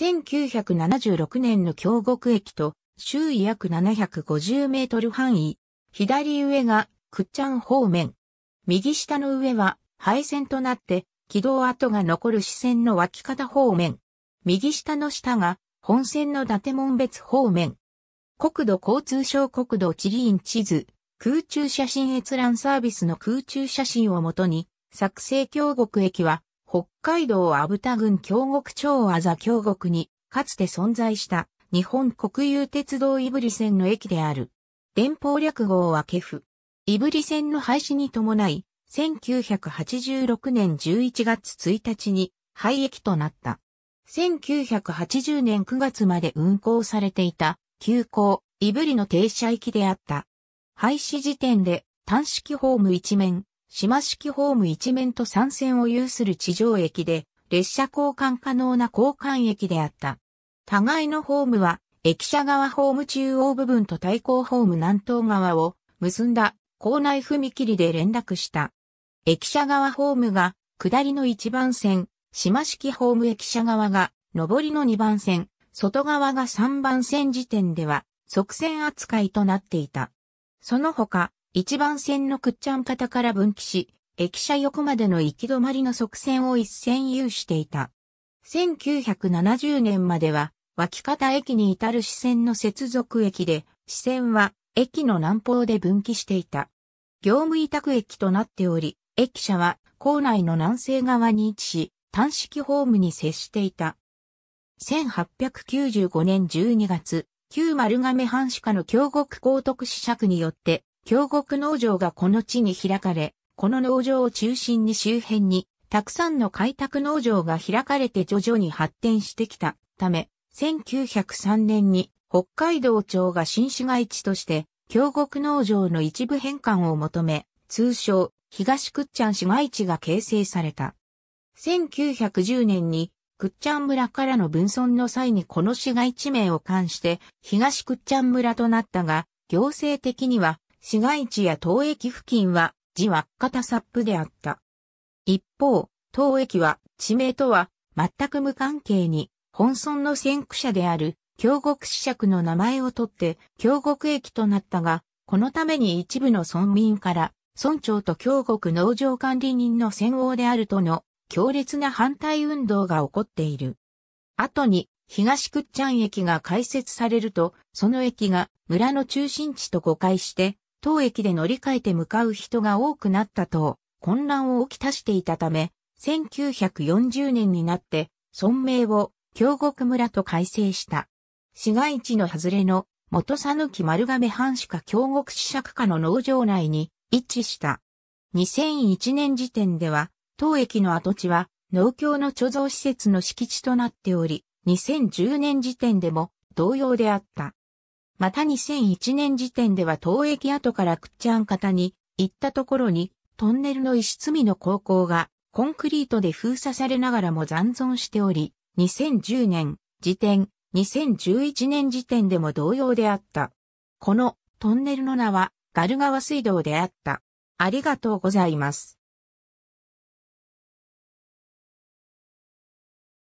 1976年の京極駅と周囲約750メートル範囲、左上がくっちゃん方面、右下の上は廃線となって軌道跡が残る支線の脇方方面、右下の下が本線の伊達門別方面、国土交通省国土地理院地図、空中写真閲覧サービスの空中写真をもとに、作成京極駅は北海道阿武田郡京極町あざ京極に、かつて存在した日本国有鉄道いぶり線の駅である。電報略号はケフ。いぶり線の廃止に伴い、1986年11月1日に廃駅となった。1980年9月まで運行されていた、急行、いぶりの停車駅であった。廃止時点で、単式ホーム一面、島式ホーム一面と三線を有する地上駅で、列車交換可能な交換駅であった。互いのホームは、駅舎側ホーム中央部分と対向ホーム南東側を結んだ校内踏切で連絡した。駅舎側ホームが下りの1番線、島式ホーム駅舎側が上りの2番線、外側が3番線時点では、側線扱いとなっていた。その他、一番線のっちゃん方から分岐し、駅舎横までの行き止まりの側線を一線有していた。1970年までは、脇方駅に至る支線の接続駅で、支線は駅の南方で分岐していた。業務委託駅となっており、駅舎は構内の南西側に位置し、単式ホームに接していた。1895年12月、旧丸亀藩士下の京極高徳子爵によって、京極農場がこの地に開かれ、この農場を中心に周辺に、たくさんの開拓農場が開かれて徐々に発展してきたため、1903年に北海道庁が新市街地として、京極農場の一部返還を求め、通称、東倶知安市街地が形成された。1910年に、倶知安村からの分村の際にこの市街地名を冠して、東倶知安村となったが、行政的には市街地や東駅付近は、地輪っかたサップであった。一方、東駅は、地名とは、全く無関係に、本村の先駆者である、京極子爵の名前を取って、京極駅となったが、このために一部の村民から、村長と京極農場管理人の専王であるとの、強烈な反対運動が起こっている。後に、東倶知安駅が開設されると、その駅が村の中心地と誤解して、当駅で乗り換えて向かう人が多くなったと、混乱を起きたしていたため、1940年になって、村名を京極村と改正した。市街地の外れの元讃岐丸亀藩主か京極市尺家の農場内に位置した。2001年時点では、当駅の跡地は農協の貯蔵施設の敷地となっており、2010年時点でも同様であった。また2001年時点では東駅跡からくっちゃん方に行ったところにトンネルの石積みの高校がコンクリートで封鎖されながらも残存しており、2010年時点、2011年時点でも同様であった。このトンネルの名はガル川水道であった。ありがとうございます。